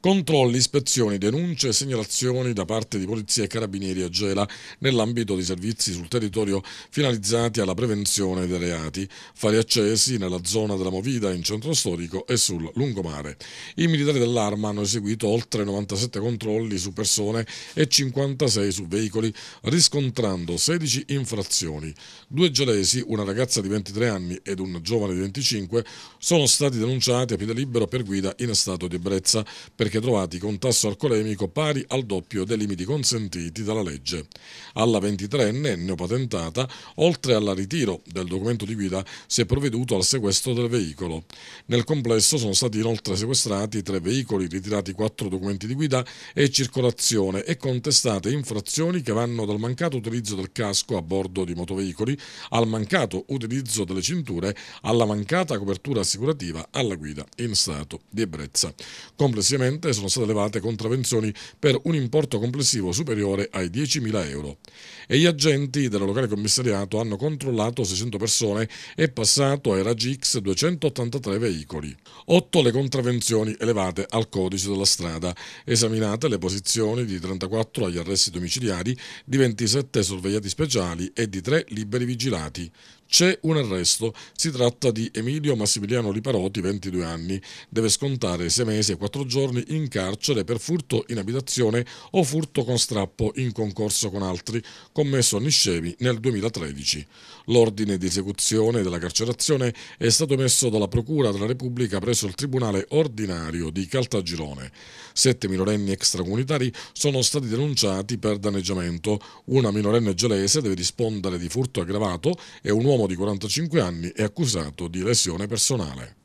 Controlli, ispezioni, denunce e segnalazioni da parte di Polizia e Carabinieri a Gela nell'ambito di servizi sul territorio finalizzati alla prevenzione dei reati, fari accesi nella zona della Movida, in centro storico e sul lungomare. I militari dell'Arma hanno eseguito oltre 97 controlli su persone e 56 su veicoli, riscontrando 16 infrazioni. Due gelesi, una ragazza di 23 anni ed un giovane di 25, sono stati denunciati a piede libero per guida in stato di ebbrezza per perché trovati con tasso alcolemico pari al doppio dei limiti consentiti dalla legge. Alla 23enne neopatentata, oltre al ritiro del documento di guida, si è provveduto al sequestro del veicolo. Nel complesso sono stati inoltre sequestrati tre veicoli, ritirati quattro documenti di guida e circolazione e contestate infrazioni che vanno dal mancato utilizzo del casco a bordo di motoveicoli al mancato utilizzo delle cinture alla mancata copertura assicurativa alla guida in stato di ebbrezza. Complessivamente Recente sono state levate contravenzioni per un importo complessivo superiore ai 10.000 euro. E gli agenti del locale commissariato hanno controllato 600 persone e passato ai raggi X 283 veicoli. 8 le contravenzioni elevate al codice della strada, esaminate le posizioni di 34 agli arresti domiciliari, di 27 sorvegliati speciali e di 3 liberi vigilati. C'è un arresto, si tratta di Emilio Massimiliano Liparoti, 22 anni. Deve scontare 6 mesi e 4 giorni in carcere per furto in abitazione o furto con strappo in concorso con altri, commesso a Niscemi nel 2013. L'ordine di esecuzione della carcerazione è stato emesso dalla Procura della Repubblica presso il Tribunale Ordinario di Caltagirone. Sette minorenni extracomunitari sono stati denunciati per danneggiamento. Una minorenne gelese deve rispondere di furto aggravato e un uomo L'uomo di 45 anni è accusato di lesione personale.